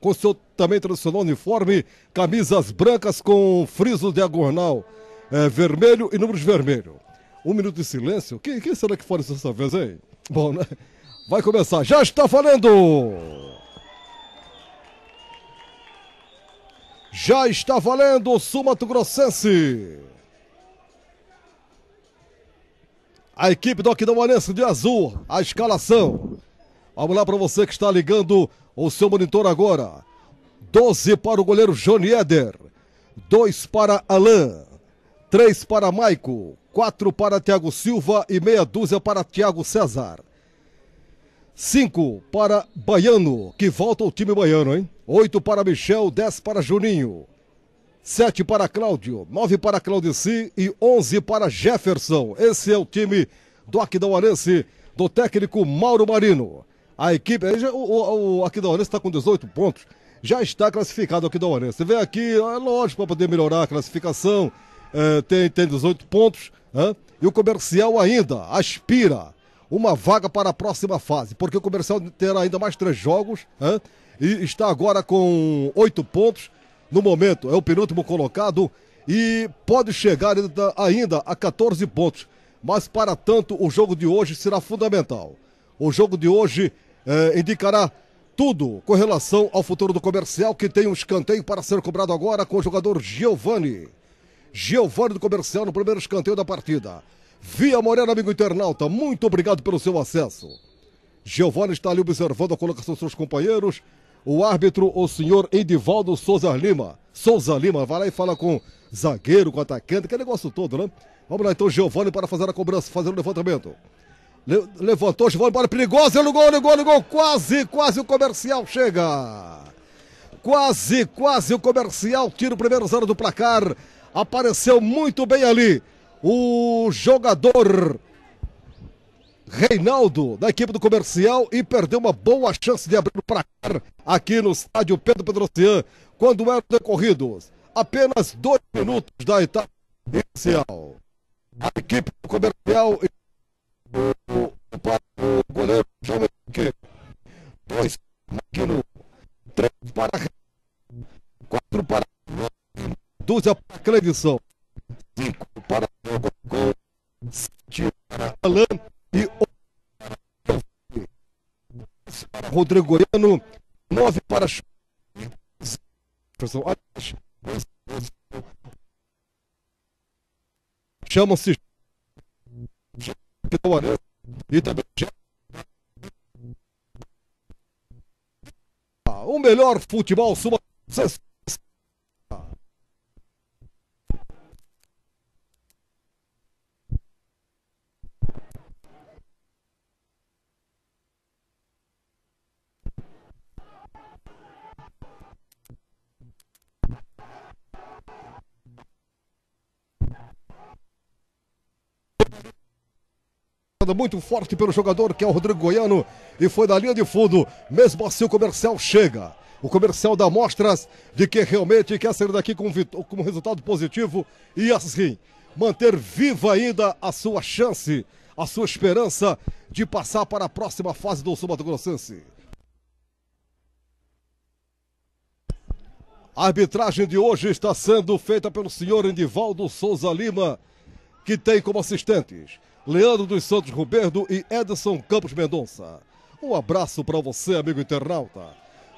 com seu também tradicional uniforme, camisas brancas com friso diagonal é, vermelho e números vermelho. Um minuto de silêncio. Quem, quem será que fala isso dessa vez, hein? Bom, né? Vai começar. Já está falando Já está valendo o Sumato Grossense. A equipe do Aquidauanense de azul. A escalação. Vamos lá para você que está ligando o seu monitor agora. 12 para o goleiro Johnny Eder. 2 para Alain. 3 para Maico. 4 para Thiago Silva e meia dúzia para Thiago César. 5 para Baiano, que volta ao time baiano, hein? 8 para Michel, 10 para Juninho. 7 para Cláudio, 9 para Claudici e 11 para Jefferson. Esse é o time do Aquidauanense, do técnico Mauro Marino. A equipe. O, o Orense está com 18 pontos. Já está classificado da Orense Você vem aqui, é lógico, para poder melhorar a classificação. É, tem, tem 18 pontos. Né? E o comercial ainda aspira uma vaga para a próxima fase, porque o comercial terá ainda mais três jogos né? e está agora com oito pontos. No momento, é o penúltimo colocado e pode chegar ainda, ainda a 14 pontos. Mas para tanto, o jogo de hoje será fundamental. O jogo de hoje é, indicará tudo com relação ao futuro do comercial, que tem um escanteio para ser cobrado agora com o jogador Giovani. Giovani do comercial no primeiro escanteio da partida. Via Moreno, amigo internauta, muito obrigado pelo seu acesso. Giovani está ali observando a colocação dos seus companheiros. O árbitro, o senhor Edivaldo Souza Lima. Souza Lima vai lá e fala com zagueiro, com atacante, que é negócio todo, né? Vamos lá então, Giovani, para fazer a cobrança, fazer o levantamento. Le, levantou, Giovanni, bola perigosa, no gol, no gol, no gol, quase, quase o comercial chega. Quase, quase o comercial tira o primeiro zero do placar. Apareceu muito bem ali o jogador Reinaldo, da equipe do comercial, e perdeu uma boa chance de abrir o placar aqui no estádio Pedro Pedrocian, quando eram decorridos apenas dois minutos da etapa inicial. A equipe do comercial o, o, o goleiro chama aqui. Dois, Três para Quatro para doze para Cleidson. Cinco para o Gol. Sete para Alan. E o para Rodrigo Goiano. Nove para Jefferson. se pelo e também ah, o melhor futebol sul muito forte pelo jogador que é o Rodrigo Goiano e foi da linha de fundo. Mesmo assim, o comercial chega. O comercial dá mostras de que realmente quer sair daqui com, com um resultado positivo e assim manter viva ainda a sua chance, a sua esperança de passar para a próxima fase do Sul Mato Grossense. A arbitragem de hoje está sendo feita pelo senhor Indivaldo Souza Lima, que tem como assistentes Leandro dos Santos Roberto e Edson Campos Mendonça. Um abraço para você, amigo internauta.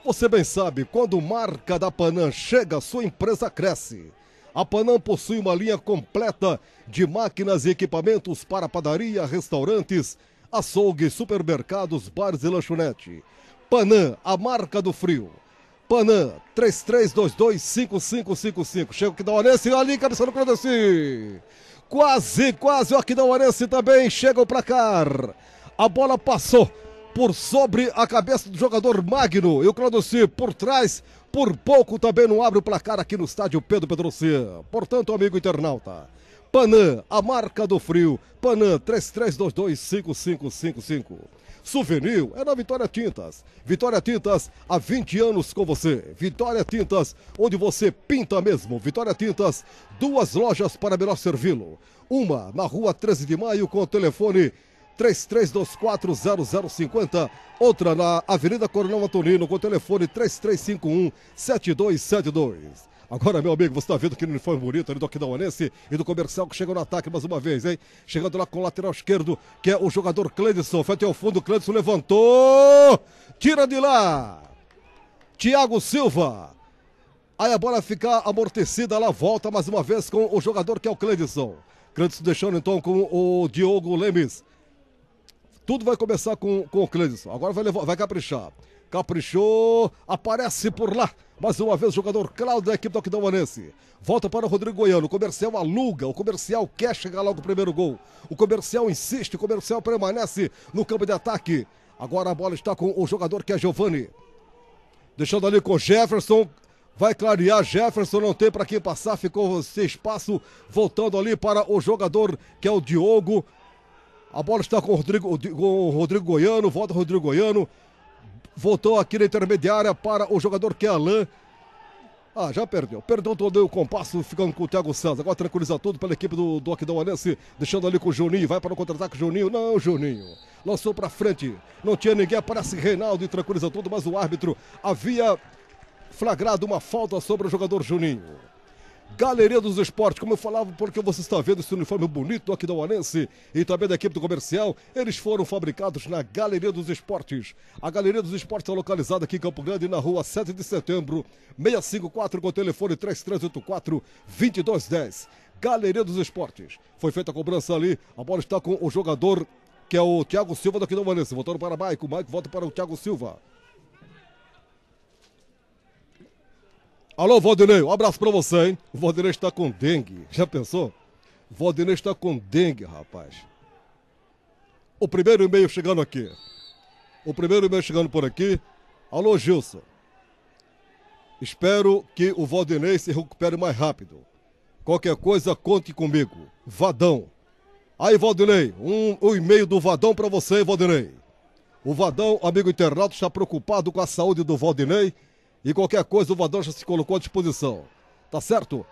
Você bem sabe, quando marca da Panam chega, sua empresa cresce. A Panam possui uma linha completa de máquinas e equipamentos para padaria, restaurantes, açougues, supermercados, bares e lanchonete. Panam, a marca do frio. Panam, 33225555. Chega que dá uma nesse ali, cabeça no Clandestino. Quase, quase o Aquidauanense também chega o placar. A bola passou por sobre a cabeça do jogador Magno e o Clodocir por trás, por pouco também não abre o placar aqui no estádio Pedro Pedroci. Portanto, amigo internauta. Panam, a marca do frio. Panam 5555. Souvenir é na Vitória Tintas. Vitória Tintas, há 20 anos com você. Vitória Tintas, onde você pinta mesmo. Vitória Tintas, duas lojas para melhor servi-lo. Uma na rua 13 de maio com o telefone 33240050, outra na Avenida Coronel Antonino com o telefone 3351 7272. Agora, meu amigo, você está vendo que foi bonito ali do Aquidauanense e do comercial que chega no ataque mais uma vez, hein? Chegando lá com o lateral esquerdo, que é o jogador Cleidson. Foi até o fundo, Cleidson levantou. Tira de lá. Thiago Silva. Aí a bola fica amortecida, ela volta mais uma vez com o jogador que é o Cleidson. Cleidson deixando então com o Diogo Lemes. Tudo vai começar com, com o Cleidson. Agora vai, levar, vai caprichar caprichou, aparece por lá. Mais uma vez, o jogador Cláudio da equipe do Aquidauanense. Volta para o Rodrigo Goiano. O comercial aluga. O comercial quer chegar logo o primeiro gol. O comercial insiste. O comercial permanece no campo de ataque. Agora a bola está com o jogador que é Giovani. Deixando ali com Jefferson. Vai clarear, Jefferson não tem para quem passar, ficou sem espaço, voltando ali para o jogador que é o Diogo. A bola está com o Rodrigo, com o Rodrigo Goiano, volta o Rodrigo Goiano, Voltou aqui na intermediária para o jogador que é Alain. Ah, já perdeu. Perdeu todo o compasso, ficando com o Thiago Santos. Agora tranquiliza tudo pela equipe do do Dauanense, deixando ali com o Juninho. Vai para o contra-ataque, Juninho. Não, Juninho. Lançou para frente. Não tinha ninguém, aparece Reinaldo e tranquiliza tudo, mas o árbitro havia flagrado uma falta sobre o jogador Juninho. Galeria dos Esportes, como eu falava, porque você está vendo esse uniforme bonito aqui da Oanense e também da equipe do comercial, eles foram fabricados na Galeria dos Esportes. A Galeria dos Esportes está localizada aqui em Campo Grande, na rua 7 de setembro, 654, com o telefone 3384-2210. Galeria dos Esportes. Foi feita a cobrança ali, a bola está com o jogador, que é o Thiago Silva daqui da Oanense. Voltando para o Maico, Maico volta para o Thiago Silva. Alô, Valdinei, um abraço pra você, hein? O Valdinei está com dengue. Já pensou? O Valdinei está com dengue, rapaz. O primeiro e-mail chegando aqui. O primeiro e-mail chegando por aqui. Alô, Gilson. Espero que o Valdinei se recupere mais rápido. Qualquer coisa, conte comigo. Vadão. Aí, Valdinei, um, um e-mail do Vadão para você, Valdinei. O Vadão, amigo internauta, está preocupado com a saúde do Valdinei e qualquer coisa, o Vador já se colocou à disposição. Tá certo?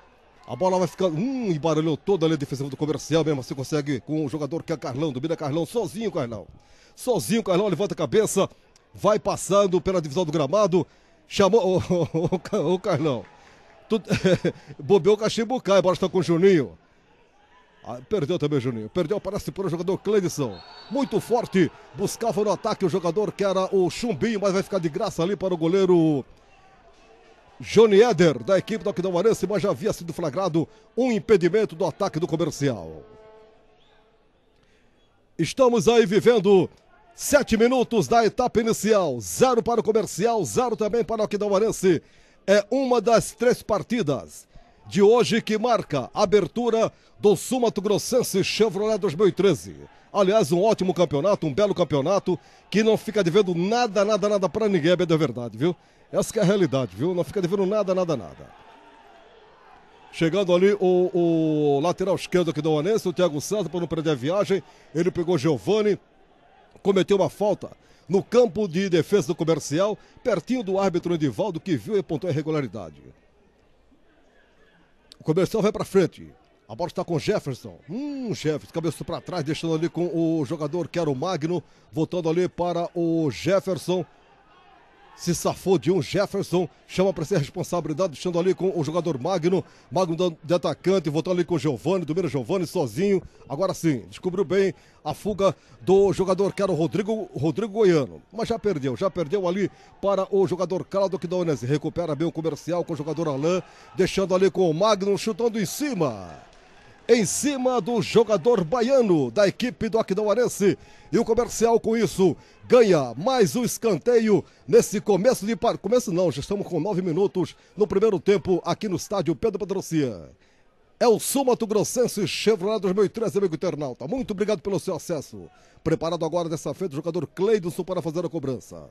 A bola vai ficando. Hum, embaralhou toda a defesa do comercial. Mesmo você assim consegue com o jogador que é Carlão. Domina Carlão sozinho, Carlão. Sozinho, Carlão levanta a cabeça. Vai passando pela divisão do gramado. Chamou. o Carlão. Tu... Bobeou o cachimbo, cai, bola está com o Juninho. Ah, perdeu também o Juninho. Perdeu, parece para o jogador Cleidson. Muito forte. Buscava no ataque o jogador que era o Chumbinho, mas vai ficar de graça ali para o goleiro Johnny Eder, da equipe do Aquidauanense, mas já havia sido flagrado um impedimento do ataque do comercial. Estamos aí vivendo sete minutos da etapa inicial. Zero para o comercial, zero também para o Aquidauanense. É uma das três partidas de hoje que marca a abertura do Sumato Grossense Chevrolet 2013. Aliás, um ótimo campeonato, um belo campeonato que não fica devendo nada, nada, nada para ninguém, é bem da verdade, viu? Essa é a realidade, viu? Não fica devendo nada, nada, nada. Chegando ali o, o lateral esquerdo aqui do Onense, o Thiago Santos, para não perder a viagem. Ele pegou Giovani, cometeu uma falta no campo de defesa do comercial, pertinho do árbitro Edivaldo, que viu e apontou a irregularidade. O comercial vai para frente. A bola está com Jefferson. Hum, Jefferson, cabeça para trás, deixando ali com o jogador que era o Magno, voltando ali para o Jefferson se safou de um Jefferson, chama para ser responsabilidade, deixando ali com o jogador Magno, Magno de atacante, voltou ali com o Giovani, primeiro Giovani sozinho, agora sim, descobriu bem a fuga do jogador que era o Rodrigo, Rodrigo Goiano, mas já perdeu, já perdeu ali para o jogador Claudio Quidonese, recupera bem o comercial com o jogador Alain, deixando ali com o Magno, chutando em cima em cima do jogador baiano da equipe do Aquidauarense. E o comercial com isso ganha mais um escanteio nesse começo de par... Começo não, já estamos com nove minutos no primeiro tempo aqui no estádio Pedro Patrocínio É o Sul Mato Grossense Chevrolet 2013, amigo internauta. Muito obrigado pelo seu acesso. Preparado agora dessa feita o jogador Cleidson para fazer a cobrança.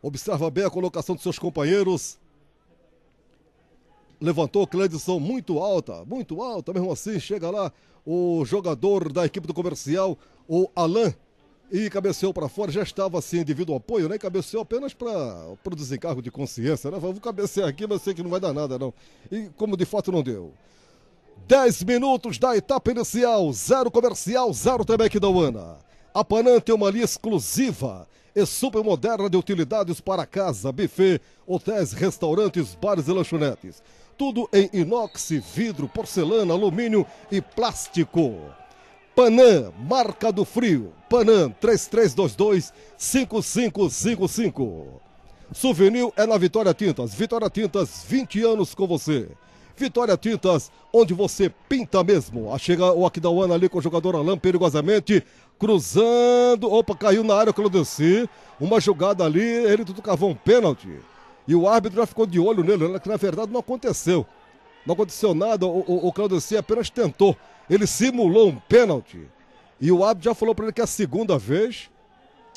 Observa bem a colocação dos seus companheiros levantou Cleidson muito alta, muito alta, mesmo assim chega lá o jogador da equipe do comercial, o Alain, e cabeceou para fora, já estava assim devido ao apoio, né? Cabeceou apenas para o desencargo de consciência, né? Vou cabecear aqui, mas sei que não vai dar nada não. E como de fato não deu. 10 minutos da etapa inicial, zero comercial, zero Tebec da Uana. A Panam tem é uma linha exclusiva e super moderna de utilidades para casa, buffet, hotéis, restaurantes, bares e lanchonetes tudo em inox, vidro, porcelana, alumínio e plástico. Panam, marca do frio. Panam 3322 5555. Souvenir é na Vitória Tintas. Vitória Tintas, 20 anos com você. Vitória Tintas, onde você pinta mesmo. chega o Akidawana ali com o jogador Alain perigosamente, cruzando. Opa, caiu na área, Clodeci. Uma jogada ali, ele tudo cavou um pênalti. E o árbitro já ficou de olho nele, né, que na verdade não aconteceu. Não aconteceu nada, o, o, o apenas tentou. Ele simulou um pênalti. E o árbitro já falou para ele que é a segunda vez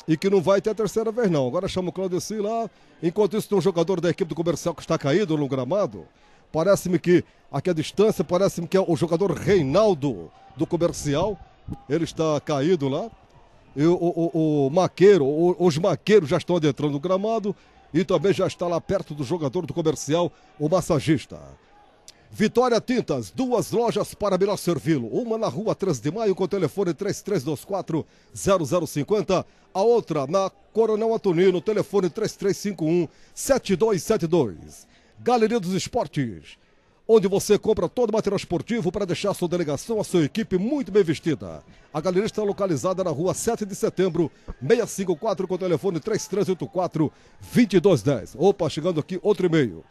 e que não vai ter a terceira vez, não. Agora chama o Claudeci lá. Enquanto isso, tem um jogador da equipe do comercial que está caído no gramado. Parece-me que, aqui a distância, parece-me que é o jogador Reinaldo do comercial. Ele está caído lá. E o, o, o maqueiro, os maqueiros já estão adentrando o gramado e também já está lá perto do jogador do comercial, o massagista. Vitória Tintas, duas lojas para melhor servi-lo. Uma na rua 3 de maio com o telefone 3324-0050. A outra na Coronel Antonino, telefone 3351-7272. Galeria dos Esportes onde você compra todo o material esportivo para deixar sua delegação, a sua equipe muito bem vestida. A galeria está é localizada na rua 7 de setembro, 654, com o telefone 3384-2210. Opa, chegando aqui outro e-mail.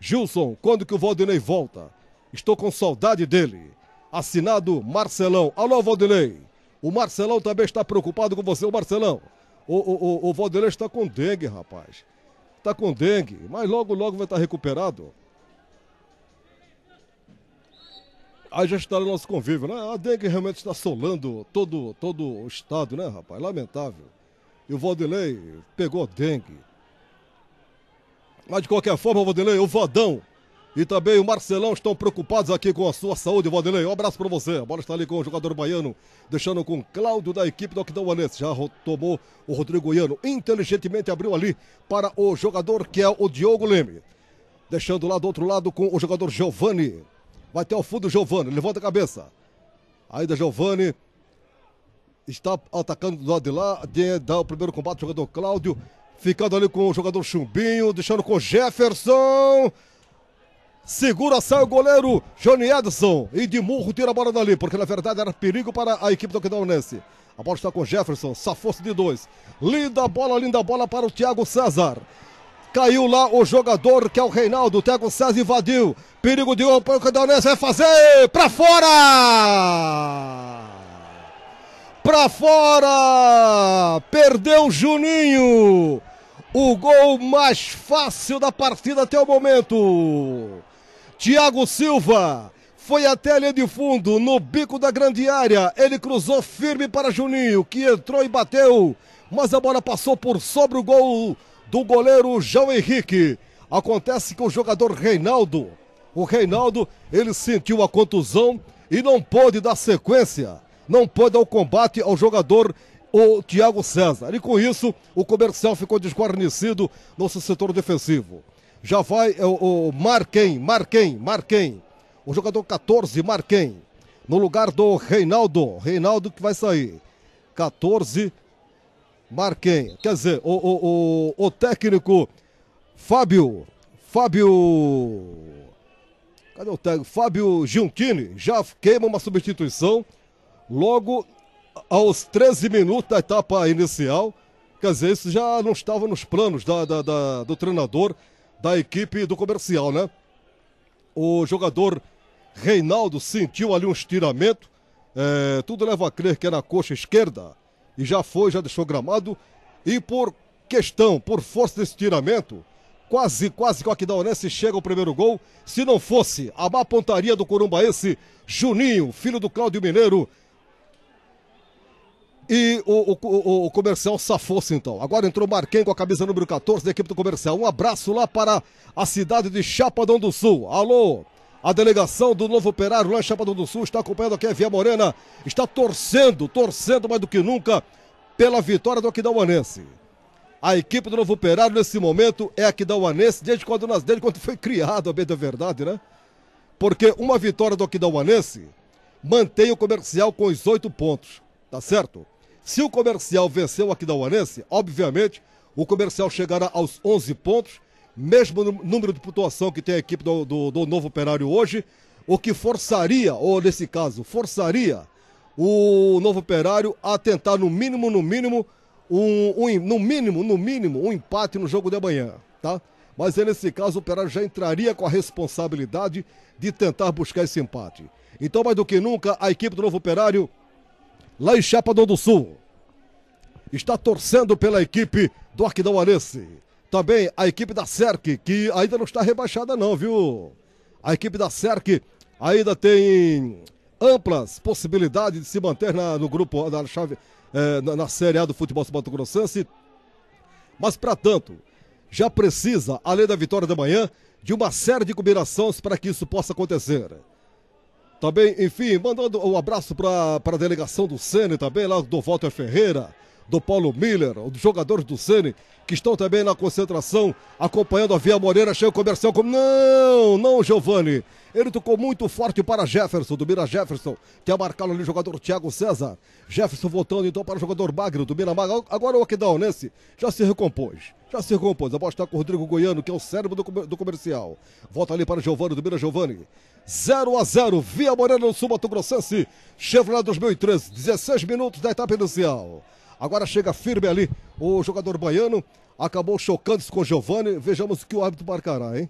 Gilson, quando que o Valdinei volta? Estou com saudade dele. Assinado Marcelão. Alô, Valdinei. O Marcelão também está preocupado com você, o Marcelão. O, o, o, o Valdinei está com dengue, rapaz. Está com dengue, mas logo, logo vai estar recuperado. aí já está no nosso convívio, né? A dengue realmente está assolando todo, todo o estado, né, rapaz? Lamentável. E o Valdelei pegou dengue. Mas de qualquer forma, Valdelei, o Vadão e também o Marcelão estão preocupados aqui com a sua saúde, Valdelei. Um abraço para você. A bola está ali com o jogador baiano, deixando com o Cláudio da equipe do Aquidauanense. Já tomou o Rodrigo Goiano. Inteligentemente abriu ali para o jogador que é o Diogo Leme. Deixando lá do outro lado com o jogador Giovani. Vai até o fundo Giovani. Levanta a cabeça. Ainda Giovani. Está atacando do lado de lá. De, dá o primeiro combate ao jogador Cláudio. Ficando ali com o jogador Chumbinho. Deixando com Jefferson. Segura, sai o goleiro Johnny Edson. E de murro tira a bola dali. Porque na verdade era perigo para a equipe do Quedonense. A bola está com Jefferson. Só força de dois. Linda bola, linda bola para o Thiago César. Caiu lá o jogador que é o Reinaldo. Tego César invadiu. Perigo de um para o Candanense. Vai fazer para fora! Para fora! Perdeu Juninho. O gol mais fácil da partida até o momento. Thiago Silva foi até a linha de fundo, no bico da grande área. Ele cruzou firme para Juninho, que entrou e bateu, mas a bola passou por sobre o gol do goleiro João Henrique. Acontece que o jogador Reinaldo, o Reinaldo, ele sentiu a contusão e não pôde dar sequência, não pôde dar o combate ao jogador o Thiago César. E com isso, o comercial ficou desguarnecido no seu setor defensivo. Já vai o, é, o Marquem, Marquem, Marquem. O jogador 14, Marquem. No lugar do Reinaldo. Reinaldo que vai sair. 14, Marquinhos. Quer dizer, o, o, o, o técnico Fábio. Fábio. Cadê o técnico? Fábio Giuntini já queima uma substituição logo aos 13 minutos da etapa inicial. Quer dizer, isso já não estava nos planos da, da, da, do treinador da equipe do comercial, né? O jogador Reinaldo sentiu ali um estiramento. É, tudo leva a crer que é na coxa esquerda e já foi, já deixou gramado. E por questão, por força desse tiramento, quase, quase que o Aquidauanense chega ao primeiro gol. Se não fosse a má pontaria do Corumbaense, Juninho, filho do Cláudio Mineiro. E o, o, o, o comercial safou-se então. Agora entrou Marquinhos com a camisa número 14 da equipe do comercial. Um abraço lá para a cidade de Chapadão do Sul. Alô, a delegação do Novo Operário lá em Chapadão do Sul está acompanhando aqui a Via Morena, está torcendo, torcendo mais do que nunca pela vitória do Aquidauanense. A equipe do Novo Operário nesse momento é Aquidauanense desde quando, desde quando foi criado, a bem da verdade, né? Porque uma vitória do Aquidauanense mantém o comercial com os oito pontos, tá certo? Se o comercial venceu o Aquidauanense, obviamente o comercial chegará aos onze pontos mesmo número de pontuação que tem a equipe do, do, do Novo Operário hoje, o que forçaria, ou nesse caso, forçaria o Novo Operário a tentar no mínimo, no mínimo, um, um, no mínimo, no mínimo, um empate no jogo de amanhã, tá? Mas aí, nesse caso, o Operário já entraria com a responsabilidade de tentar buscar esse empate. Então, mais do que nunca, a equipe do Novo Operário, lá em Chapadão do Sul, está torcendo pela equipe do Arense. Também a equipe da SERC, que ainda não está rebaixada, não, viu? A equipe da SERC ainda tem amplas possibilidades de se manter na, no grupo, na chave, eh, na, na Série A do futebol Mato Grossense. Mas, para tanto, já precisa, além da vitória da manhã, de uma série de combinações para que isso possa acontecer. Também, enfim, mandando um abraço para a delegação do Sene também, lá do Walter Ferreira do Paulo Miller, dos jogadores do Sene, que estão também na concentração, acompanhando a Via Moreira, cheio comercial como. Não, não, Giovanni. Ele tocou muito forte para Jefferson, do Mira Jefferson, que é marcado ali o jogador Thiago César. Jefferson voltando então para o jogador Magno, do Mira Magno. Agora o Aquidão, nesse, já se recompôs. Já se recompôs. A bola está com o Rodrigo Goiano, que é o cérebro do, do comercial. Volta ali para Giovanni, do Mira Giovanni. 0 a 0 Via Moreira no Sul Mato Grossense, Chevrolet 2013, 16 minutos da etapa inicial. Agora chega firme ali o jogador baiano. Acabou chocando-se com o Giovani. Vejamos o que o árbitro marcará, hein?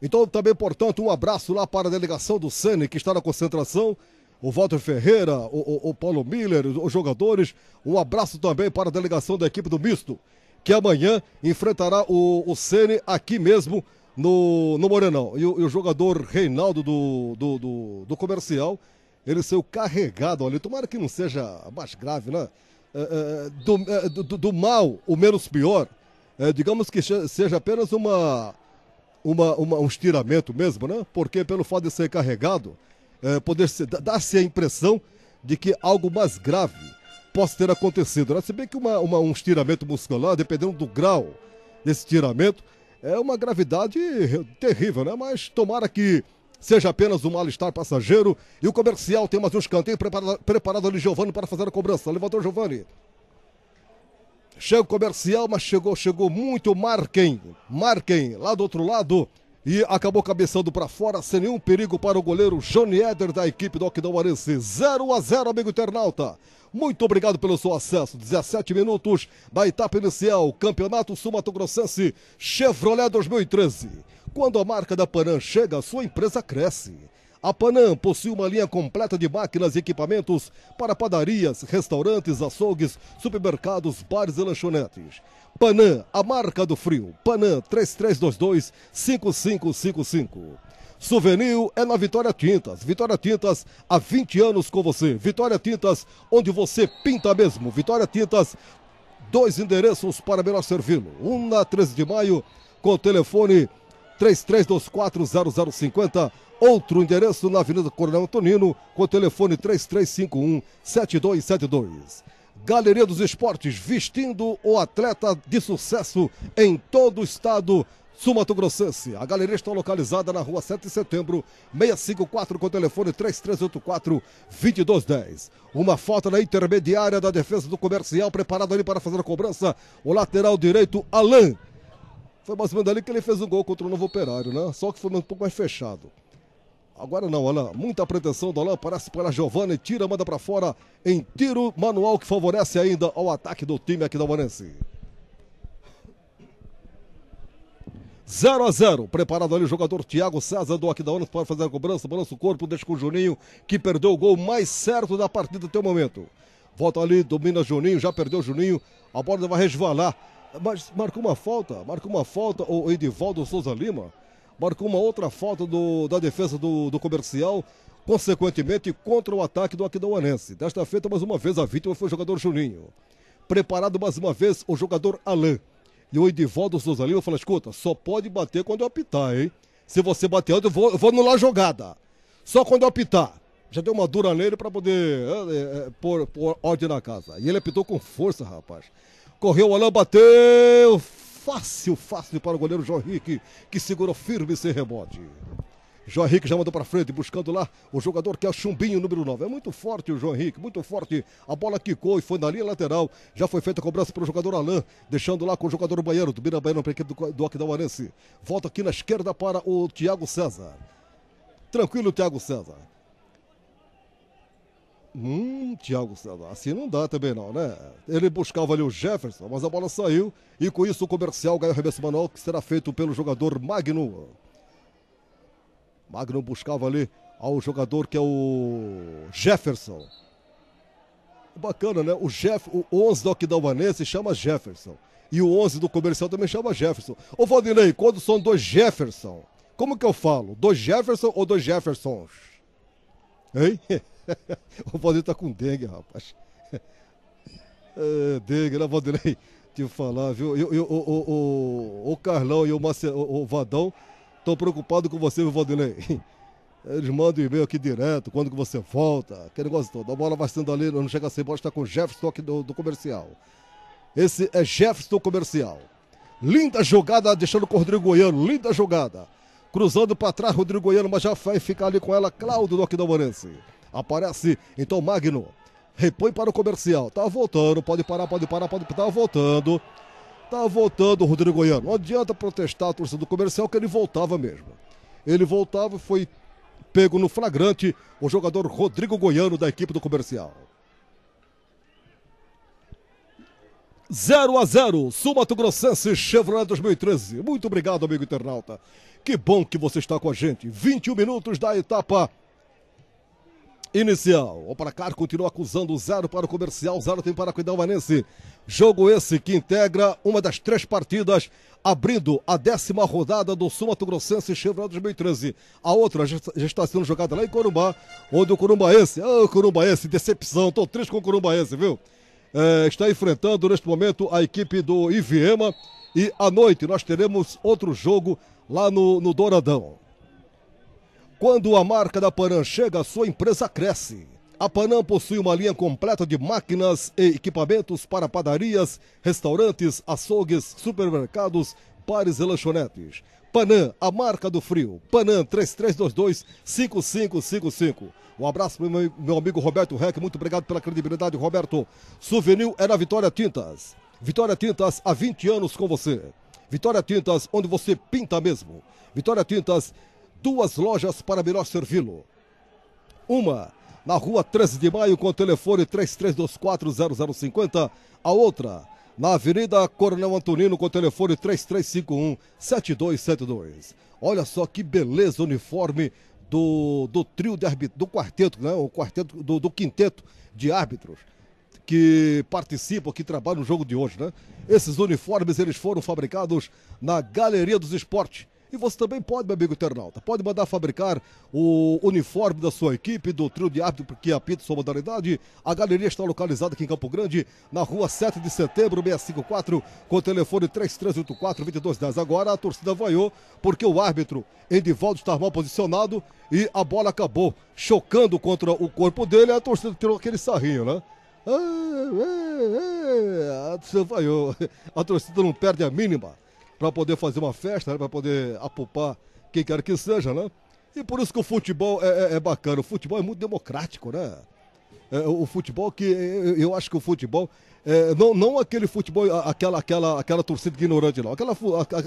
Então, também, portanto, um abraço lá para a delegação do Sene, que está na concentração. O Walter Ferreira, o, o, o Paulo Miller, os jogadores. Um abraço também para a delegação da equipe do Misto, que amanhã enfrentará o, o Sene aqui mesmo no, no Morenão. E o, e o jogador Reinaldo do, do, do, do Comercial, ele saiu carregado ali. Tomara que não seja mais grave, né? Eh, eh, eh, do, do, do, mal, o menos pior, digamos que seja apenas uma, uma, uma, um estiramento mesmo, né? Porque pelo fato de ser carregado, poder dar-se a impressão de que algo mais grave possa ter acontecido. Né? Se bem que uma, uma, um estiramento muscular, dependendo do grau desse estiramento, é uma gravidade terrível, né? Mas tomara que seja apenas um mal-estar passageiro. E o comercial tem mais um escanteio preparado, preparado ali, giovanni para fazer a cobrança. Levantou giovanni Chega o comercial, mas chegou, chegou muito. Marquem, marquem lá do outro lado. E acabou cabeçando para fora, sem nenhum perigo para o goleiro Johnny Eder da equipe do Okinawarense. 0 a 0 amigo internauta. Muito obrigado pelo seu acesso. 17 minutos da etapa inicial. Campeonato Sul Mato Grossense Chevrolet 2013. Quando a marca da Panam chega, sua empresa cresce. A Panam possui uma linha completa de máquinas e equipamentos para padarias, restaurantes, açougues, supermercados, bares e lanchonetes. Panam, a marca do frio. Panam 3322-5555. Souvenir é na Vitória Tintas. Vitória Tintas, há 20 anos com você. Vitória Tintas, onde você pinta mesmo. Vitória Tintas, dois endereços para melhor servi-lo. Um na 13 de maio, com o telefone 33240050, outro endereço na Avenida Coronel Antonino, com o telefone 3351-7272. Galeria dos Esportes, vestindo o atleta de sucesso em todo o estado Sumato Grossense. A galeria está localizada na rua 7 de setembro, 654, com o telefone 3384-2210. Uma falta na intermediária da defesa do comercial, preparado ali para fazer a cobrança, o lateral direito, Alain foi mais ou menos ali que ele fez um gol contra o Novo Operário, né? Só que foi um pouco mais fechado. Agora não, Alain. Muita pretensão do Alain. Parece para Giovanni. Tira, manda para fora. Em tiro manual que favorece ainda ao ataque do time aqui da Valencia. 0 a 0 Preparado ali o jogador Thiago César do Aquidauanas para fazer a cobrança. Balança o corpo, deixa com o Juninho, que perdeu o gol mais certo da partida até o momento. Volta ali, domina Juninho, já perdeu Juninho. A bola vai resvalar marcou uma falta, marcou uma falta o Edivaldo Souza Lima, marcou uma outra falta do, da defesa do, do comercial, consequentemente contra o ataque do Aquidauanense. Desta feita, mais uma vez, a vítima foi o jogador Juninho. Preparado mais uma vez o jogador Alain. E o Edivaldo Souza Lima fala: escuta, só pode bater quando eu apitar, hein? Se você bater eu vou, eu vou anular a jogada. Só quando eu apitar. Já deu uma dura nele para poder é, é, pôr, pôr ordem na casa. E ele apitou com força, rapaz. Correu o Alain, bateu. Fácil, fácil para o goleiro João Henrique, que segurou firme sem rebote. João Henrique já mandou para frente, buscando lá o jogador que é o Chumbinho, número 9. É muito forte o João Henrique, muito forte. A bola quicou e foi na linha lateral. Já foi feita a cobrança pelo jogador Alain, deixando lá com o jogador Baiano, do Baiano para a equipe do, do Aquidauanense. Volta aqui na esquerda para o Thiago César. Tranquilo, Thiago César. Hum, Thiago Santos. Assim não dá também não, né? Ele buscava ali o Jefferson, mas a bola saiu e com isso o comercial ganhou o arremesso manual que será feito pelo jogador Magno. Magno buscava ali ao jogador que é o Jefferson. Bacana, né? O, Jeff, o 11 do Aquidauanense chama Jefferson. E o 11 do comercial também chama Jefferson. Ô Valdinei, quando são dois Jefferson, como que eu falo? Dois Jefferson ou dois Jeffersons? Hein? o Valdir tá com dengue, rapaz. É, dengue, né, Valdirei? Te falar, viu? Eu, eu, o, o, o Carlão e o, o, o Vadão estão preocupados com você, viu, Valdirei? Eles mandam e-mail aqui direto, quando que você volta, aquele negócio todo. A bola vai sendo ali, não chega a ser bola, está com o Jefferson aqui do, do comercial. Esse é Jefferson comercial. Linda jogada, deixando com o Rodrigo Goiano, linda jogada. Cruzando para trás, Rodrigo Goiano, mas já vai ficar ali com ela, Cláudio do Aquidauanense. Aparece então Magno. Repõe para o comercial. Tá voltando. Pode parar, pode parar, pode. Tá voltando. Tá voltando, Rodrigo Goiano. Não adianta protestar a torcida do comercial que ele voltava mesmo. Ele voltava e foi pego no flagrante o jogador Rodrigo Goiano da equipe do comercial. 0 a 0 Sumato Grossense Chevrolet 2013. Muito obrigado, amigo internauta. Que bom que você está com a gente. 21 minutos da etapa inicial. O placar continua acusando zero para o comercial, zero tem para o Cuidalvanense. Jogo esse que integra uma das três partidas, abrindo a décima rodada do Sul Mato Grossense Chevrolet 2013. A outra já está sendo jogada lá em Corumbá, onde o Corumbaense, ah, oh, Corumbaense, decepção, Estou triste com o Corumbaense, viu? É, está enfrentando neste momento a equipe do Iviema e à noite nós teremos outro jogo lá no, no Douradão. Quando a marca da Panam chega, sua empresa cresce. A Panam possui uma linha completa de máquinas e equipamentos para padarias, restaurantes, açougues, supermercados, bares e lanchonetes. Panam, a marca do frio. Panam 3322-5555. Um abraço para meu, amigo Roberto Reck. Muito obrigado pela credibilidade, Roberto. Souvenir é na Vitória Tintas. Vitória Tintas há 20 anos com você. Vitória Tintas, onde você pinta mesmo. Vitória Tintas duas lojas para melhor servi-lo. Uma na rua 13 de maio com o telefone 33240050, a outra na Avenida Coronel Antonino com o telefone 33517272. Olha só que beleza o uniforme do, do trio de árbitro, do quarteto, né? O quarteto do, do quinteto de árbitros que participam, que trabalham no jogo de hoje, né? Esses uniformes eles foram fabricados na Galeria dos Esportes, e você também pode, meu amigo internauta, pode mandar fabricar o uniforme da sua equipe, do trio de árbitro que apita sua modalidade. A galeria está localizada aqui em Campo Grande, na rua 7 de setembro, 654, com o telefone 3384-2210. Agora a torcida vaiou, porque o árbitro Edivaldo está mal posicionado e a bola acabou chocando contra o corpo dele. A torcida tirou aquele sarrinho, né? Ah, é, é, é, a torcida vaiou. A torcida não perde a mínima para poder fazer uma festa, né? para poder apupar quem quer que seja, né? E por isso que o futebol é, é, é bacana. O futebol é muito democrático, né? É, o futebol que eu acho que o futebol é, não, não aquele futebol aquela aquela aquela torcida ignorante não aquela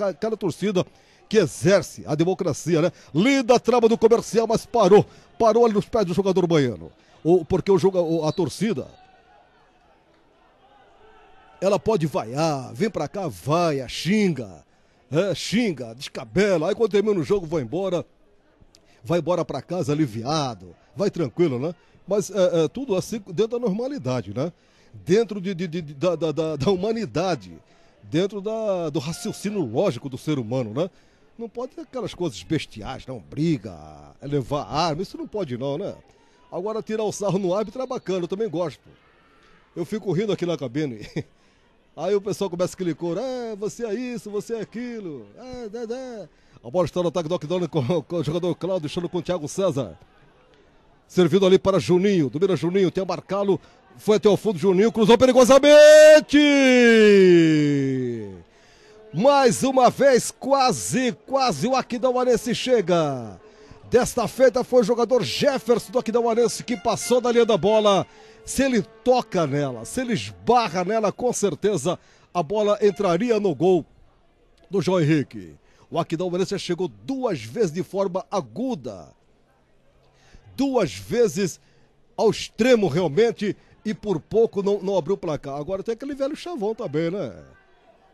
aquela torcida que exerce a democracia né linda a trama do comercial mas parou parou ali nos pés do jogador baiano ou porque o jogo a torcida ela pode vaiar, vem pra cá, vaia, xinga, é, xinga, descabela. Aí quando termina o jogo, vai embora, vai embora pra casa aliviado, vai tranquilo, né? Mas é, é, tudo assim dentro da normalidade, né? Dentro de, de, de, da, da, da, humanidade, dentro da, do raciocínio lógico do ser humano, né? Não pode ter aquelas coisas bestiais, não, briga, é levar arma, isso não pode não, né? Agora tirar o sarro no árbitro é bacana, eu também gosto. Eu fico rindo aqui na cabine. Aí o pessoal começa a clicar. é, você é isso, você é aquilo, é, dé, né, dé. Né. A bola está no ataque do Aquidone com, com, o jogador Claudio deixando com o Thiago César. Servindo ali para Juninho, domina Juninho, tem marcá-lo, foi até o fundo, Juninho cruzou perigosamente! Mais uma vez, quase, quase o Aquidauanense chega. Desta feita foi o jogador Jefferson do Aquidauanense que passou da linha da bola se ele toca nela, se ele esbarra nela, com certeza a bola entraria no gol do João Henrique. O Aquidão Valencia chegou duas vezes de forma aguda. Duas vezes ao extremo, realmente, e por pouco não, não abriu o placar. Agora tem aquele velho chavão também, né?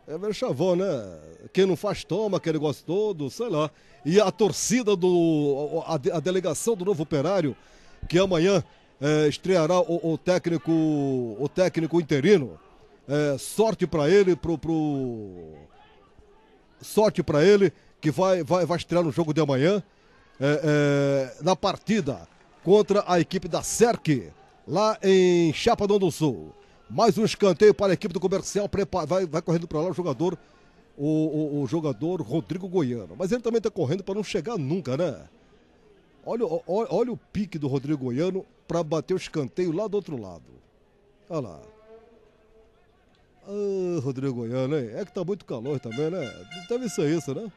É velho chavão, né? Quem não faz toma, aquele negócio todo, sei lá. E a torcida do. a, a delegação do Novo Operário, que amanhã é, estreará o, o, técnico o técnico interino. É, sorte para ele, pro, pro... sorte para ele que vai, vai, vai estrear no jogo de amanhã é, é na partida contra a equipe da Serc lá em Chapadão do Sul. Mais um escanteio para a equipe do comercial. Prepara, vai, vai correndo para lá o jogador, o, o, o jogador Rodrigo Goiano. Mas ele também está correndo para não chegar nunca, né? Olha, olha, olha o pique do Rodrigo Goiano para bater o escanteio lá do outro lado. Olha lá. Ah, Rodrigo Goiano, hein? É que tá muito calor também, né? Deve ser isso, né?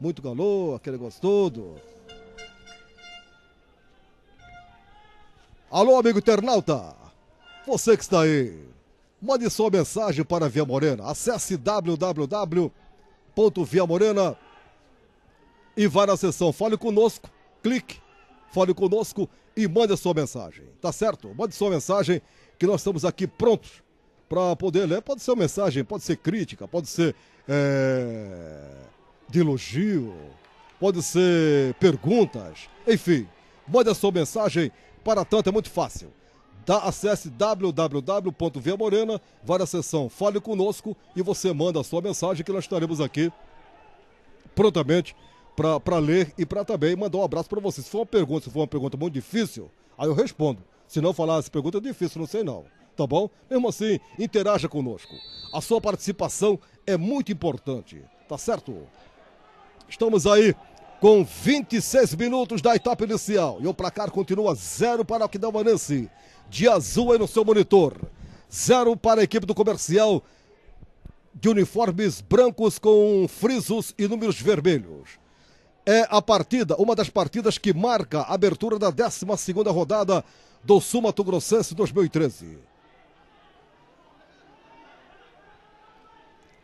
Muito calor, aquele negócio todo. Alô, amigo internauta! Você que está aí, mande sua mensagem para a Via Morena. Acesse www.viamorena.com.br e vá na sessão Fale Conosco clique, fale conosco e mande a sua mensagem, tá certo? Mande sua mensagem que nós estamos aqui prontos para poder ler. Pode ser uma mensagem, pode ser crítica, pode ser é, de elogio, pode ser perguntas, enfim, mande a sua mensagem. Para tanto é muito fácil. Dá, acesse www.viamorena, vai na seção Fale Conosco e você manda a sua mensagem que nós estaremos aqui prontamente para ler e para também mandar um abraço para você. Se for uma pergunta, se for uma pergunta muito difícil, aí eu respondo. Se não falar essa pergunta é difícil, não sei não. Tá bom? Mesmo assim, interaja conosco. A sua participação é muito importante, tá certo? Estamos aí com 26 minutos da etapa inicial. E o placar continua zero para o Aquidauanense. De azul aí no seu monitor. Zero para a equipe do comercial de uniformes brancos com frisos e números vermelhos é a partida, uma das partidas que marca a abertura da 12 rodada do Sul Mato Grossense 2013.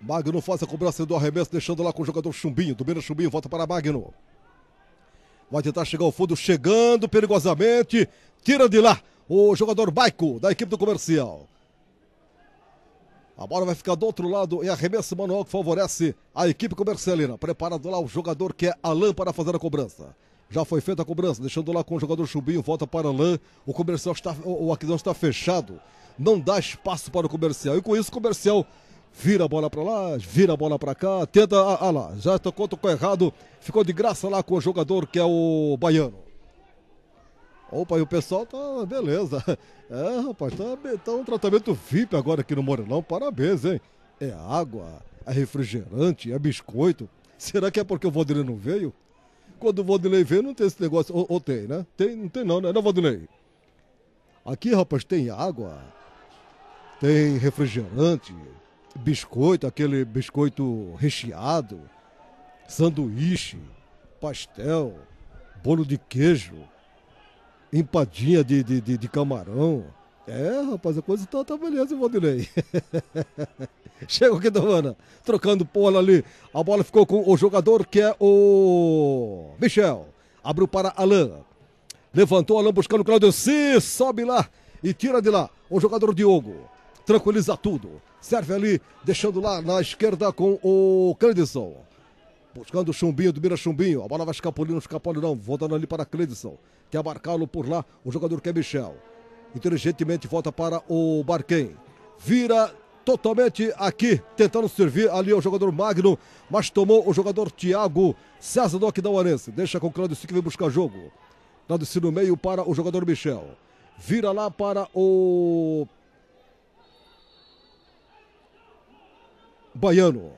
Magno faz a cobrança do arremesso, deixando lá com o jogador Chumbinho. Domina Chumbinho, volta para Magno. Vai tentar chegar ao fundo, chegando perigosamente. Tira de lá o jogador Baico, da equipe do comercial. A bola vai ficar do outro lado e arremesso manual que favorece a equipe comercialina. Preparado lá o jogador que é Alain para fazer a cobrança. Já foi feita a cobrança, deixando lá com o jogador Chubinho, volta para Alain. O comercial está, o Aquidão está fechado. Não dá espaço para o comercial. E com isso o comercial vira a bola para lá, vira a bola para cá, tenta, ah, ah lá, já tocou, tocou errado, ficou de graça lá com o jogador que é o baiano. Opa, e o pessoal tá. Beleza. É, rapaz, tá, tá um tratamento VIP agora aqui no Morelão. Parabéns, hein? É água, é refrigerante, é biscoito. Será que é porque o Valdir não veio? Quando o Valdir veio, não tem esse negócio. Ou, ou, tem, né? Tem, não tem não, né? Não, né, Valdir. Aqui, rapaz, tem água, tem refrigerante, biscoito, aquele biscoito recheado, sanduíche, pastel, bolo de queijo empadinha de, de, de, de camarão. É, rapaz, a coisa tá, tá beleza, Valdirei. Chega aqui, Giovana. Trocando bola ali. A bola ficou com o jogador que é o Michel. Abriu para Alain. Levantou Alain buscando o Claudio Se Sobe lá e tira de lá o jogador Diogo. Tranquiliza tudo. Serve ali, deixando lá na esquerda com o Credison. Buscando o chumbinho do Mira Chumbinho. A bola vai escapulindo, ali não. Voltando ali para Credison. Quer marcá-lo por lá o jogador que é Michel. Inteligentemente volta para o Barquem. Vira totalmente aqui, tentando servir ali ao jogador Magno, mas tomou o jogador Thiago César do Aquidauanense. Deixa com o Claudio que vem buscar jogo. Claudio no meio para o jogador Michel. Vira lá para o. Baiano.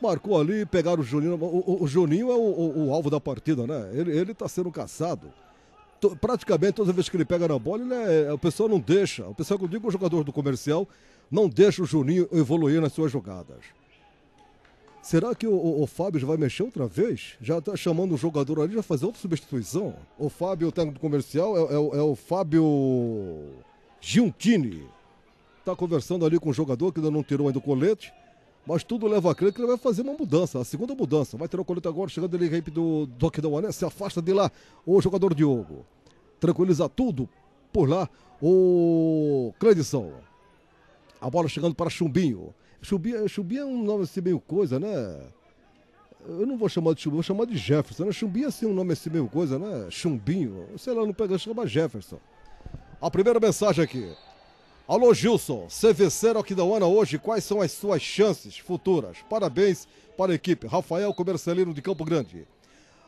Marcou ali, pegaram o Juninho. O, o, o Juninho é o, o, alvo da partida, né? Ele, ele tá sendo caçado praticamente toda vez que ele pega na bola, ele é, é o pessoal não deixa. O pessoal que eu digo, o jogador do comercial, não deixa o Juninho evoluir nas suas jogadas. Será que o, o, o Fábio já vai mexer outra vez? Já está chamando o jogador ali, já fazer outra substituição? O Fábio, o técnico do comercial, é, é, é o Fábio Giuntini. Está conversando ali com o jogador que ainda não tirou ainda o colete. Mas tudo leva a crer que ele vai fazer uma mudança, a segunda mudança. Vai ter o colete agora, chegando ele equipe do Doc né? se afasta de lá o jogador Diogo. Tranquiliza tudo por lá o Cleidson. A bola chegando para Chumbinho. Chumbinho, Chumbinho é um nome assim meio coisa, né? Eu não vou chamar de Chumbinho, vou chamar de Jefferson. Né? Chumbinho é assim um nome assim meio coisa, né? Chumbinho. Sei lá, não pega, chama Jefferson. A primeira mensagem aqui. Alô Gilson, CVC vencer ao hoje, quais são as suas chances futuras? Parabéns para a equipe. Rafael Comercelino de Campo Grande.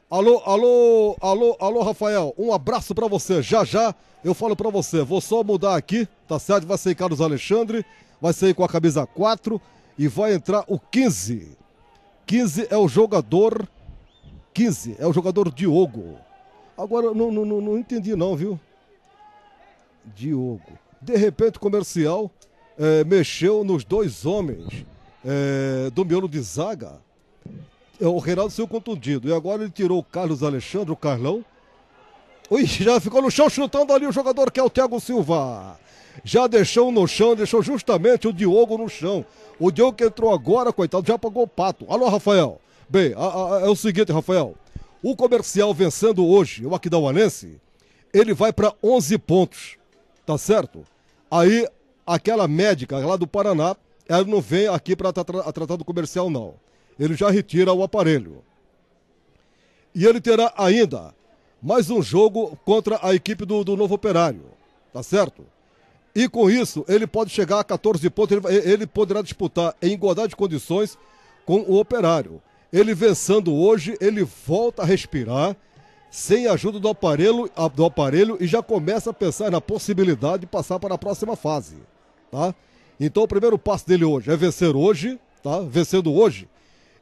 Alô, alô, alô, alô Rafael, um abraço para você. Já já eu falo para você, vou só mudar aqui, tá certo? Vai sair Carlos Alexandre, vai sair com a camisa 4 e vai entrar o 15. 15 é o jogador 15 é o jogador Diogo. Agora não, não, não, não entendi não, viu? Diogo. De repente, o comercial é, mexeu nos dois homens é, do miolo de zaga. É, o Reinaldo saiu contundido. E agora ele tirou o Carlos Alexandre, o Carlão. Ui, já ficou no chão chutando ali o jogador que é o Thiago Silva. Já deixou no chão, deixou justamente o Diogo no chão. O Diogo que entrou agora, coitado, já pagou o pato. Alô, Rafael. Bem, a, a, é o seguinte, Rafael. O comercial vencendo hoje, o Aquidauanense, ele vai para 11 pontos. Tá certo? Aí, aquela médica lá do Paraná, ela não vem aqui para tra tratado comercial, não. Ele já retira o aparelho. E ele terá ainda mais um jogo contra a equipe do, do Novo Operário, tá certo? E com isso, ele pode chegar a 14 pontos, ele, ele poderá disputar em igualdade de condições com o Operário. Ele vencendo hoje, ele volta a respirar sem a ajuda do aparelho, do aparelho e já começa a pensar na possibilidade de passar para a próxima fase, tá? Então o primeiro passo dele hoje é vencer hoje, tá? Vencendo hoje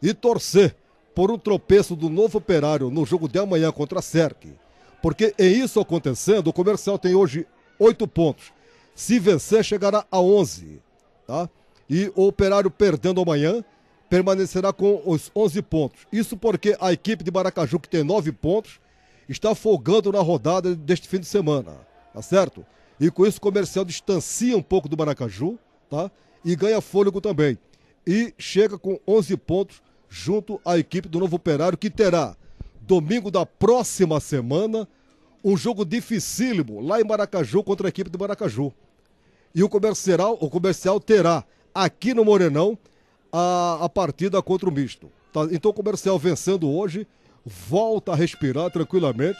e torcer por um tropeço do novo operário no jogo de amanhã contra a SERC. Porque em é isso acontecendo, o comercial tem hoje oito pontos. Se vencer, chegará a 11, tá? E o operário perdendo amanhã, permanecerá com os 11 pontos. Isso porque a equipe de Maracaju, que tem 9 pontos, está folgando na rodada deste fim de semana, tá certo? E com isso o comercial distancia um pouco do Maracaju, tá? E ganha fôlego também. E chega com 11 pontos junto à equipe do Novo Operário, que terá domingo da próxima semana um jogo dificílimo lá em Maracaju contra a equipe do Maracaju. E o comercial, o comercial terá aqui no Morenão a, a partida contra o misto. Tá? Então o comercial vencendo hoje volta a respirar tranquilamente,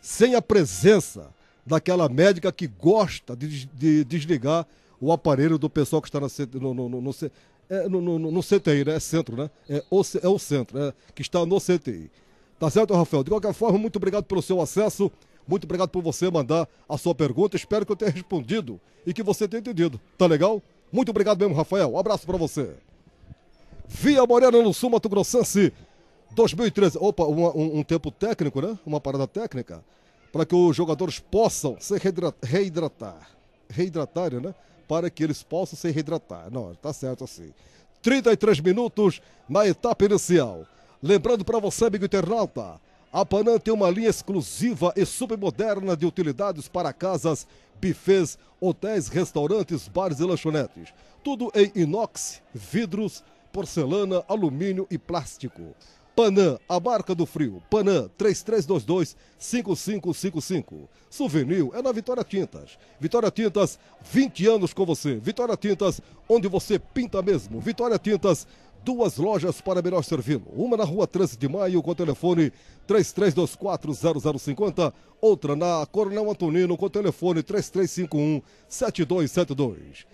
sem a presença daquela médica que gosta de, de desligar o aparelho do pessoal que está na, no, no, no, no, é, no, no CTI, né? É centro, né? É o, é o centro, né? Que está no CTI. Tá certo, Rafael? De qualquer forma, muito obrigado pelo seu acesso. Muito obrigado por você mandar a sua pergunta. Espero que eu tenha respondido e que você tenha entendido. Tá legal? Muito obrigado mesmo, Rafael. Um abraço para você. Via Morena no Sul, Mato Grossense. 2013, opa, uma, um, um, tempo técnico, né? Uma parada técnica, para que os jogadores possam se reidratar. Reidratar, né? Para que eles possam se reidratar. Não, tá certo assim. 33 minutos na etapa inicial. Lembrando para você, amigo internauta, a Panam tem uma linha exclusiva e moderna de utilidades para casas, bufês, hotéis, restaurantes, bares e lanchonetes. Tudo em inox, vidros, porcelana, alumínio e plástico. Panam, a barca do frio. Panam 3322-5555. Souvenir é na Vitória Tintas. Vitória Tintas, 20 anos com você. Vitória Tintas, onde você pinta mesmo. Vitória Tintas, duas lojas para melhor servi-lo. Uma na rua 13 de maio com o telefone 33240050, outra na Coronel Antonino com o telefone 3351 7272.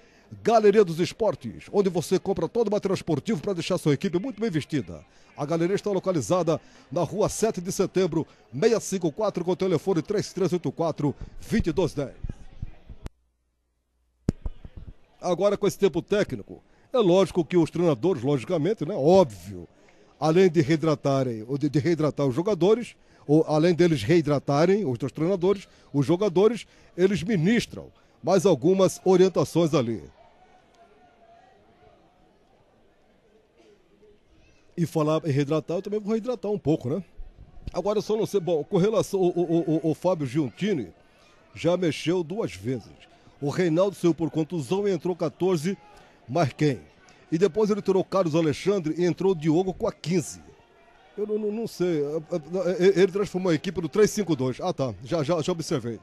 Galeria dos Esportes, onde você compra todo o material esportivo para deixar sua equipe muito bem vestida. A galeria está localizada na rua 7 de setembro, 654, com o telefone 3384-2210. Agora, com esse tempo técnico, é lógico que os treinadores, logicamente, né? Óbvio, além de reidratarem, ou de, de reidratar os jogadores, ou além deles reidratarem os treinadores, os jogadores, eles ministram mais algumas orientações ali. e falar em reidratar, eu também vou reidratar um pouco, né? Agora eu só não sei, bom, com relação ao, ao, ao, ao Fábio Giuntini, já mexeu duas vezes. O Reinaldo saiu por contusão e entrou 14, mas quem? E depois ele tirou Carlos Alexandre e entrou o Diogo com a 15. Eu não, não, não sei. É, é, é, ele transformou a equipe no 3-5-2. Ah, tá. Já, já, já observei.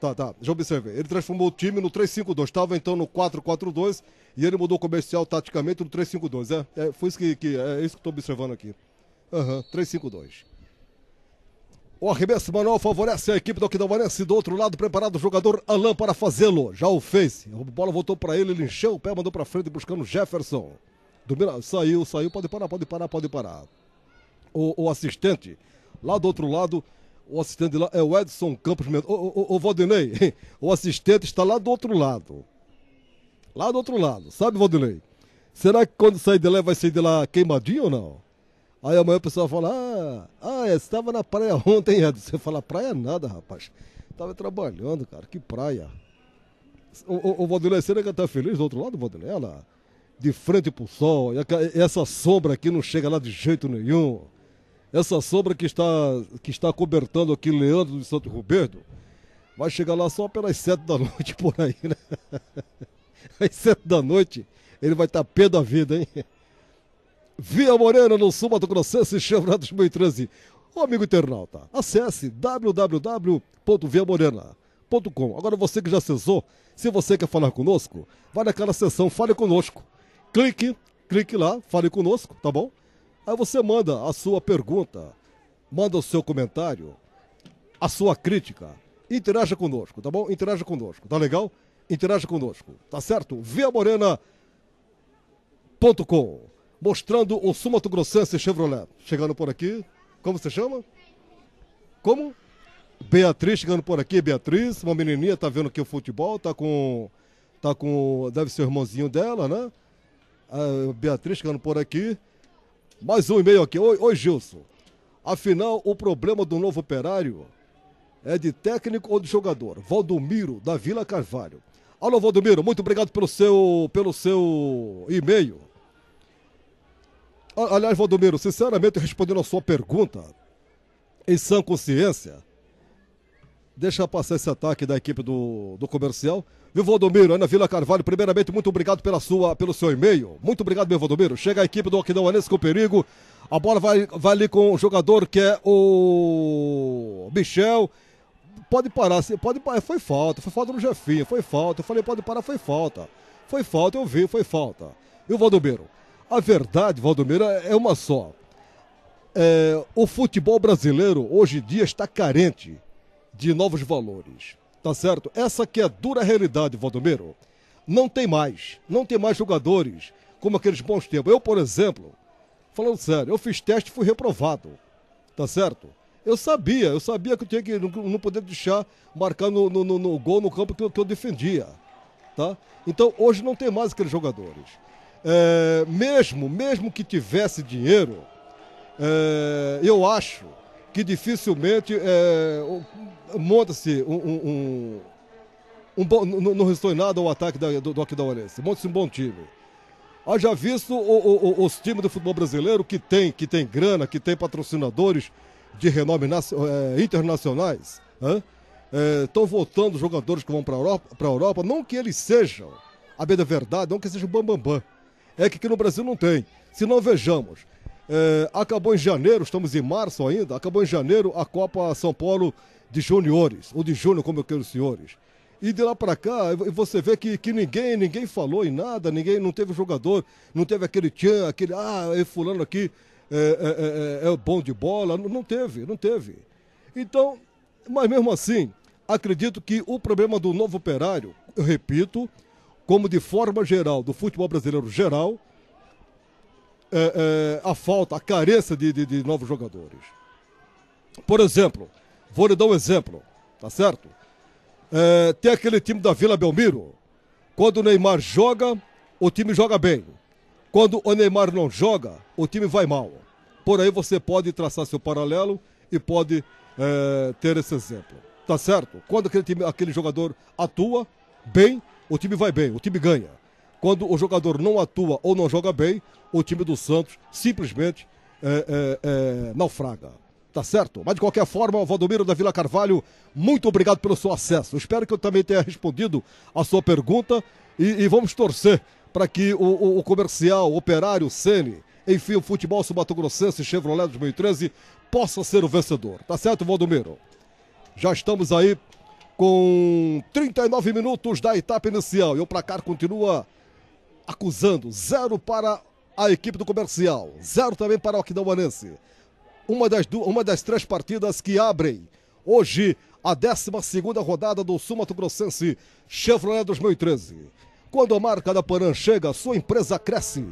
Tá, tá. Já observei. Ele transformou o time no 3-5-2. Estava então no 4-4-2 e ele mudou o comercial taticamente no 3-5-2. É, é, foi isso que, que é isso que estou observando aqui. Aham, uhum, 3-5-2. O arremesso manual favorece a equipe do Okinawanense. Do outro lado, preparado o jogador Alain para fazê-lo. Já o fez. A bola voltou para ele, ele encheu o pé, mandou para frente buscando Jefferson. Domina, saiu, saiu. Pode parar, pode parar, pode parar. o, o assistente lá do outro lado o assistente lá é o Edson Campos Mendes. Ô, ô, Valdinei, o assistente está lá do outro lado. Lá do outro lado, sabe, Valdinei? Será que quando sair de lá vai sair de lá queimadinho ou não? Aí amanhã o pessoal fala, ah, ah, estava é, na praia ontem, Edson. Você fala, praia nada, rapaz. Estava trabalhando, cara, que praia. O, o, o Valdinei, será que está feliz do outro lado, Valdinei? Olha lá, de frente para o sol, essa sombra aqui não chega lá de jeito nenhum essa sombra que está, que está cobertando aqui Leandro de Santo Ruberto, vai chegar lá só pelas sete da noite por aí, né? Às sete da noite, ele vai estar pé da vida, hein? Via Morena, no Sul Mato Grossense, Chevrolet 2013. Ô amigo internauta, acesse www.viamorena.com. Agora você que já acessou, se você quer falar conosco, vai naquela seção Fale Conosco. Clique, clique lá, fale conosco, tá bom? Aí você manda a sua pergunta, manda o seu comentário, a sua crítica. Interaja conosco, tá bom? Interaja conosco, tá legal? Interaja conosco, tá certo? viamorena.com Mostrando o Sumato Grossense Chevrolet. Chegando por aqui, como se chama? Como? Beatriz chegando por aqui, Beatriz, uma menininha, tá vendo aqui o futebol, tá com. Tá com. Deve ser o irmãozinho dela, né? A ah, Beatriz chegando por aqui. Mais um e-mail aqui. Oi, oi, Gilson. Afinal, o problema do novo operário é de técnico ou de jogador? Valdomiro, da Vila Carvalho. Alô, Valdomiro, muito obrigado pelo seu, pelo seu e-mail. Aliás, Valdomiro, sinceramente, respondendo a sua pergunta, em sã consciência, deixa passar esse ataque da equipe do, do comercial. Viu, Valdomiro, Ana Vila Carvalho, primeiramente, muito obrigado pela sua, pelo seu e-mail. Muito obrigado, meu Valdomiro. Chega a equipe do Anense com perigo. A bola vai, vai ali com o jogador que é o Michel. Pode parar, pode parar. Foi falta, foi falta no Jefinho, foi falta. Eu falei, pode parar, foi falta. Foi falta, eu vi, foi falta. E o Valdomiro? A verdade, Valdomiro, é, é uma só. É, o futebol brasileiro hoje em dia está carente de novos valores. Tá certo? Essa que é a dura realidade, Valdomiro. Não tem mais. Não tem mais jogadores como aqueles bons tempos. Eu, por exemplo, falando sério, eu fiz teste e fui reprovado. Tá certo? Eu sabia, eu sabia que eu tinha que não, poder deixar marcar no, no, no, no, gol no campo que eu, que eu defendia. Tá? Então hoje não tem mais aqueles jogadores. É, mesmo, mesmo que tivesse dinheiro, é, eu acho que dificilmente é, monta-se um, um, um, um não restou em nada o ataque da, do, do Aquidauanense. Monta-se um bom time. Haja visto o, o, o, os times do futebol brasileiro que tem, que tem grana, que tem patrocinadores de renome é, internacionais, estão é, voltando jogadores que vão para a Europa, Europa, não que eles sejam, a bem da verdade, não que sejam bambambam. Bam, bam. É que aqui no Brasil não tem. Se não vejamos, é, acabou em janeiro, estamos em março ainda, acabou em janeiro a Copa São Paulo de Juniores, ou de Júnior, como eu quero os senhores. E de lá para cá, você vê que, que ninguém, ninguém falou em nada, ninguém, não teve jogador, não teve aquele tchan, aquele, ah, é fulano aqui é, é, é, é, é bom de bola, não, não teve, não teve. Então, mas mesmo assim, acredito que o problema do novo operário, eu repito, como de forma geral, do futebol brasileiro geral, é, é, a falta, a carência de, de, de novos jogadores. Por exemplo, vou lhe dar um exemplo, tá certo? É, tem aquele time da Vila Belmiro. Quando o Neymar joga, o time joga bem. Quando o Neymar não joga, o time vai mal. Por aí você pode traçar seu paralelo e pode é, ter esse exemplo. Tá certo? Quando aquele, time, aquele jogador atua bem, o time vai bem, o time ganha. Quando o jogador não atua ou não joga bem, o time do Santos simplesmente é, é, é, naufraga. Tá certo? Mas de qualquer forma, Valdomiro da Vila Carvalho, muito obrigado pelo seu acesso. Espero que eu também tenha respondido a sua pergunta e, e vamos torcer para que o, o, o comercial, o operário, o Sene, enfim, o futebol subatogrossense Chevrolet 2013 possa ser o vencedor. Tá certo, Valdomiro? Já estamos aí com 39 minutos da etapa inicial e o placar continua acusando. Zero para a equipe do comercial. Zero também para o Aquidauanense. Uma das, duas, uma das três partidas que abrem hoje a 12 rodada do Sumato Grossense Chevrolet 2013. Quando a marca da Panam chega, sua empresa cresce.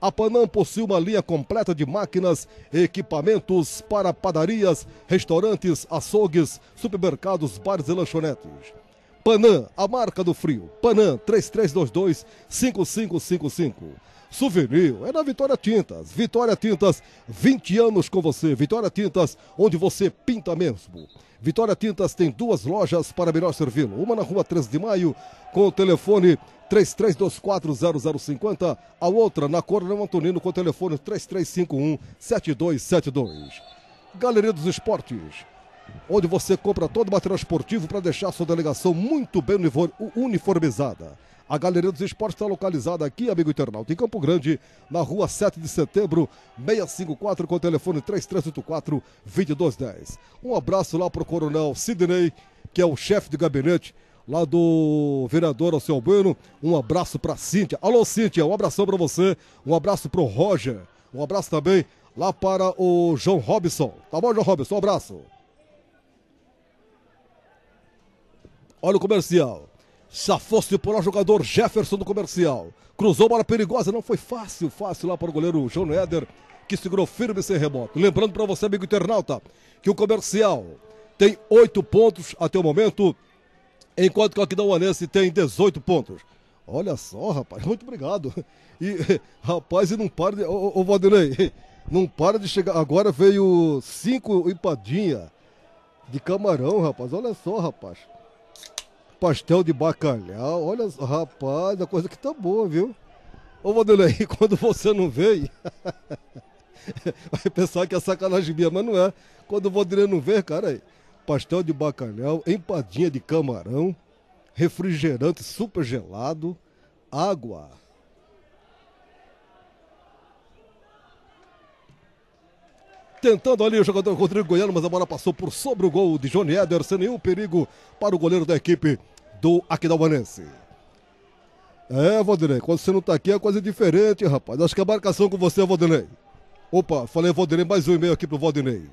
A Panam possui uma linha completa de máquinas e equipamentos para padarias, restaurantes, açougues, supermercados, bares e lanchonetes Panam, a marca do frio. Panam 3322 5555. Souvenir é na Vitória Tintas. Vitória Tintas, 20 anos com você. Vitória Tintas, onde você pinta mesmo. Vitória Tintas tem duas lojas para melhor servi-lo. Uma na rua 13 de maio, com o telefone 33240050. A outra na Coronel Antonino, com o telefone 3351-7272. Galeria dos Esportes onde você compra todo o material esportivo para deixar sua delegação muito bem uniformizada. A Galeria dos Esportes está localizada aqui, amigo internauta, em Campo Grande, na rua 7 de setembro, 654, com o telefone 3384-2210. Um abraço lá para o coronel Sidney, que é o chefe de gabinete lá do vereador Alceu Bueno. Um abraço para Cíntia. Alô, Cíntia, um abração para você. Um abraço para o Roger. Um abraço também lá para o João Robson. Tá bom, João Robson? Um abraço. Olha o comercial. chafou fosse por lá o jogador Jefferson do comercial. Cruzou bola perigosa, não foi fácil, fácil lá para o goleiro João Éder, que segurou firme sem rebote. Lembrando para você, amigo internauta, que o comercial tem oito pontos até o momento, enquanto que o Aquidauanense tem 18 pontos. Olha só, rapaz, muito obrigado. E, rapaz, e não para de. Ô, ô Valdirei, não para de chegar. Agora veio cinco empadinha de camarão, rapaz. Olha só, rapaz pastel de bacalhau. Olha, rapaz, a coisa que tá boa, viu? Ô, Vanderlei, quando você não veio, vai pensar que é sacanagem minha, mas não é. Quando o Vanderlei não veio, cara, pastel de bacalhau, empadinha de camarão, refrigerante super gelado, água. Tentando ali o jogador Rodrigo Goiano, mas a bola passou por sobre o gol de Johnny Eder, sem nenhum perigo para o goleiro da equipe do Aquidauanense. É, Valdinei. quando você não tá aqui é coisa diferente, rapaz. Acho que a é marcação com você é Opa, falei Valdinei mais um e-mail aqui pro Valdinei.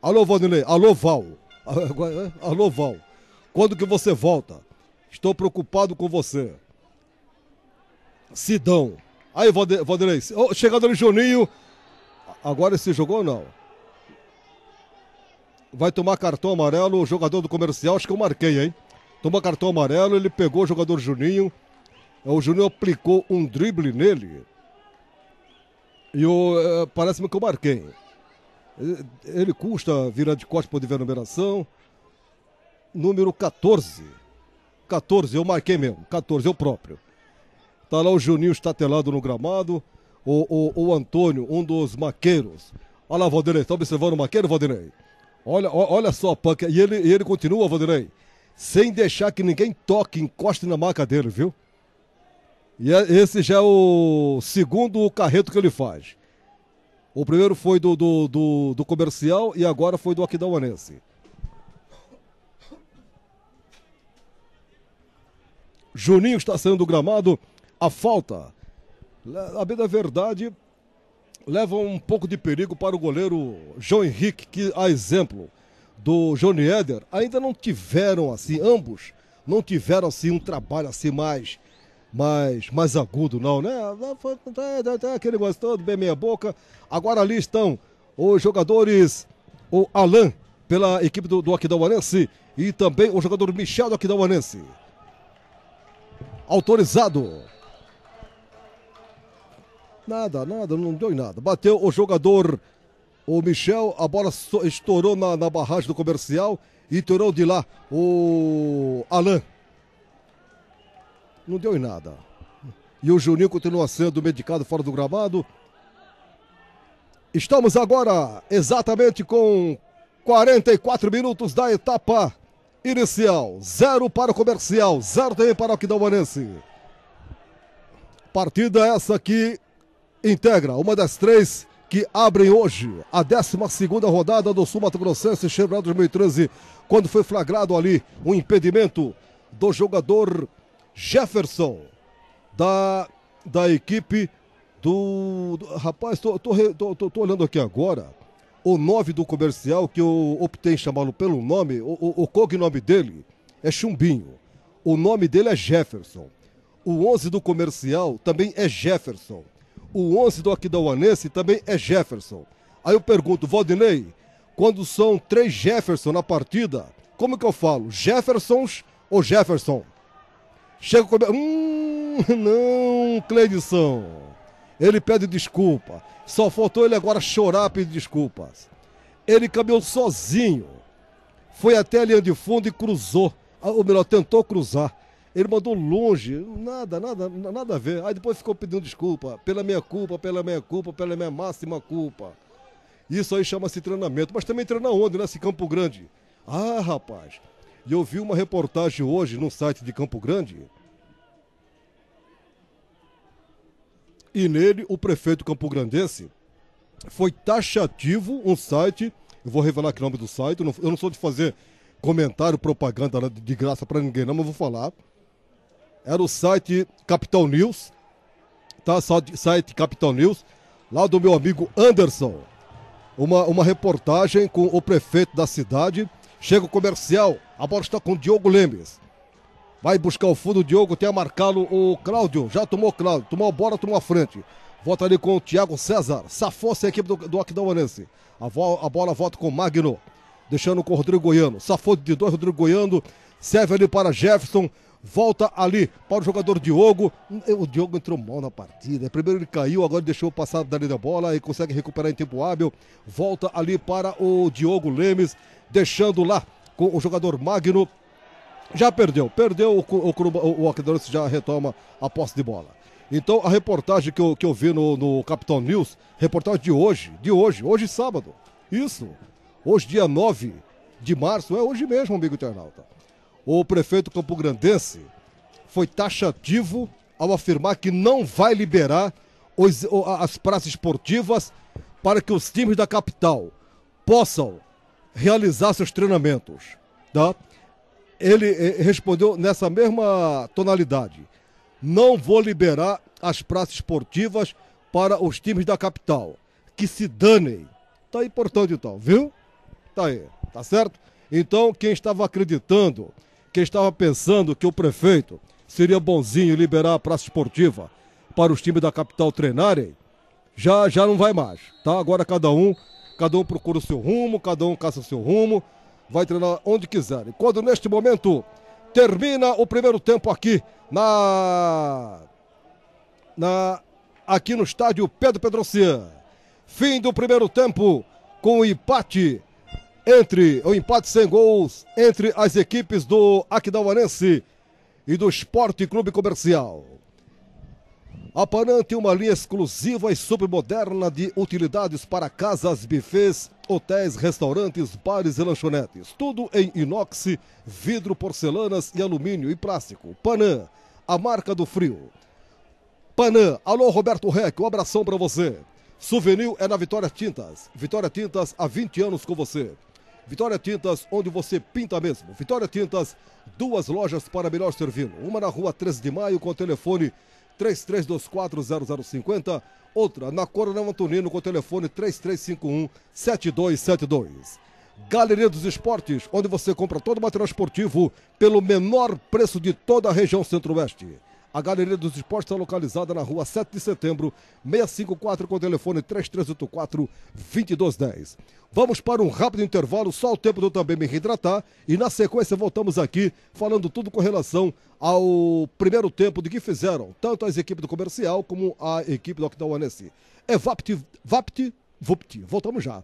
Alô, Valdinei. Alô, Val. É? Alô, Val. Quando que você volta? Estou preocupado com você. Sidão. Aí, Valdinei. Oh, chegada do Juninho. Agora se jogou ou não? Vai tomar cartão amarelo o jogador do comercial. Acho que eu marquei, hein? toma cartão amarelo, ele pegou o jogador Juninho. É, o Juninho aplicou um drible nele. E o, é, parece-me que eu marquei. É, ele custa virar de corte, para ver a numeração. Número 14. 14, eu marquei mesmo. 14, eu próprio. Tá lá o Juninho estatelado no gramado. O, o, o Antônio, um dos maqueiros. Olha lá, Valdirei. Tá observando o maqueiro, Valdirei? Olha, olha só a panca. E ele, e ele continua, Valdirei sem deixar que ninguém toque, encoste na marca dele, viu? E é, esse já é o segundo carreto que ele faz. O primeiro foi do, do, do, do comercial e agora foi do Aquidauanense. Juninho está saindo do gramado. A falta, a bem da verdade, leva um pouco de perigo para o goleiro João Henrique, que, a exemplo, do Johnny Eder ainda não tiveram assim, ambos não tiveram assim um trabalho assim mais mais, mais agudo não, né? Ah, tá, tá, tá, aquele negócio todo, bem meia boca. Agora ali estão os jogadores, o Alan pela equipe do, do Aquidauanense e também o jogador Michel do Aquidauanense. Autorizado. Nada, nada, não deu em nada. Bateu o jogador o Michel, a bola estourou na, na barragem do comercial e tirou de lá o Alain. Não deu em nada. E o Juninho continua sendo medicado fora do gramado. Estamos agora exatamente com 44 minutos da etapa inicial. Zero para o comercial, zero também para o Aquidauanense. Partida essa que integra uma das três que abrem hoje a 12 rodada do Sul Mato Grossense Chevrolet 2013, quando foi flagrado ali um impedimento do jogador Jefferson da, da equipe do, do rapaz, tô, tô, tô, tô, olhando aqui agora o nove do comercial que eu optei em chamá-lo pelo nome, o, o, o cognome dele é Chumbinho. O nome dele é Jefferson. O 11 do comercial também é Jefferson o 11 do Aquidauanense também é Jefferson. Aí eu pergunto, Valdinei, quando são três Jefferson na partida, como que eu falo? Jeffersons ou Jefferson? Chega com. Hum, não, Cleidição. Ele pede desculpa. Só faltou ele agora chorar pedir desculpas. Ele caminhou sozinho. Foi até a linha de fundo e cruzou. Ah, ou melhor, tentou cruzar. Ele mandou longe, nada, nada, nada a ver. Aí depois ficou pedindo desculpa, pela minha culpa, pela minha culpa, pela minha máxima culpa. Isso aí chama-se treinamento, mas também treina onde, né? Se Campo Grande. Ah, rapaz, e eu vi uma reportagem hoje no site de Campo Grande. E nele, o prefeito campograndense foi taxativo um site, eu vou revelar que nome do site, eu não sou de fazer comentário, propaganda né, de graça para ninguém, não, mas vou falar era o site Capital News, tá? Site Capital News, lá do meu amigo Anderson. Uma, uma reportagem com o prefeito da cidade. Chega o comercial, a bola está com o Diogo Lemes. Vai buscar o fundo, o Diogo tem a marcá-lo o Cláudio. Já tomou Cláudio, tomou a bola, tomou a frente. Volta ali com o Thiago César. Safou-se a equipe do, do Aquidauanense. A, a bola volta com o Magno. Deixando com o Rodrigo Goiano. Safou de dois, Rodrigo Goiano. Serve ali para Jefferson volta ali para o jogador Diogo. O Diogo entrou mal na partida. Primeiro ele caiu, agora deixou passar dali da bola e consegue recuperar em tempo hábil. Volta ali para o Diogo Lemes, deixando lá com o jogador Magno. Já perdeu, perdeu o, o, o, já retoma a posse de bola. Então a reportagem que eu, que eu vi no, no Capitão News, reportagem de hoje, de hoje, hoje sábado. Isso, hoje dia 9 de março, é hoje mesmo, amigo internauta o prefeito campograndense foi taxativo ao afirmar que não vai liberar os, as praças esportivas para que os times da capital possam realizar seus treinamentos. Tá? Ele eh, respondeu nessa mesma tonalidade: não vou liberar as praças esportivas para os times da capital. Que se danem. Tá importante então, viu? Tá aí, tá certo? Então, quem estava acreditando que estava pensando que o prefeito seria bonzinho liberar a praça esportiva para os times da capital treinarem, já, já não vai mais, tá? Agora cada um, cada um procura o seu rumo, cada um caça o seu rumo, vai treinar onde quiser. E quando neste momento termina o primeiro tempo aqui na na aqui no estádio Pedro Pedrocian. Fim do primeiro tempo com o empate entre o empate sem gols entre as equipes do Aquidauanense e do Esporte Clube Comercial. A Panam tem uma linha exclusiva e moderna de utilidades para casas, bufês, hotéis, restaurantes, bares e lanchonetes. Tudo em inox, vidro, porcelanas e alumínio e plástico. Panam, a marca do frio. Panam, alô Roberto Rec, um abração para você. Souvenir é na Vitória Tintas. Vitória Tintas há 20 anos com você. Vitória Tintas, onde você pinta mesmo. Vitória Tintas, duas lojas para melhor servi Uma na rua 13 de maio com o telefone 33240050, outra na Coronel Antonino com o telefone 33517272. Galeria dos Esportes, onde você compra todo o material esportivo pelo menor preço de toda a região Centro-Oeste. A Galeria dos Esportes está é localizada na rua 7 de setembro, 654, com o telefone 3384-2210. Vamos para um rápido intervalo, só o tempo de eu também me reidratar. E na sequência voltamos aqui falando tudo com relação ao primeiro tempo de que fizeram tanto as equipes do comercial como a equipe do Octawanense. É Vapt, Vapt, Vupt. Voltamos já.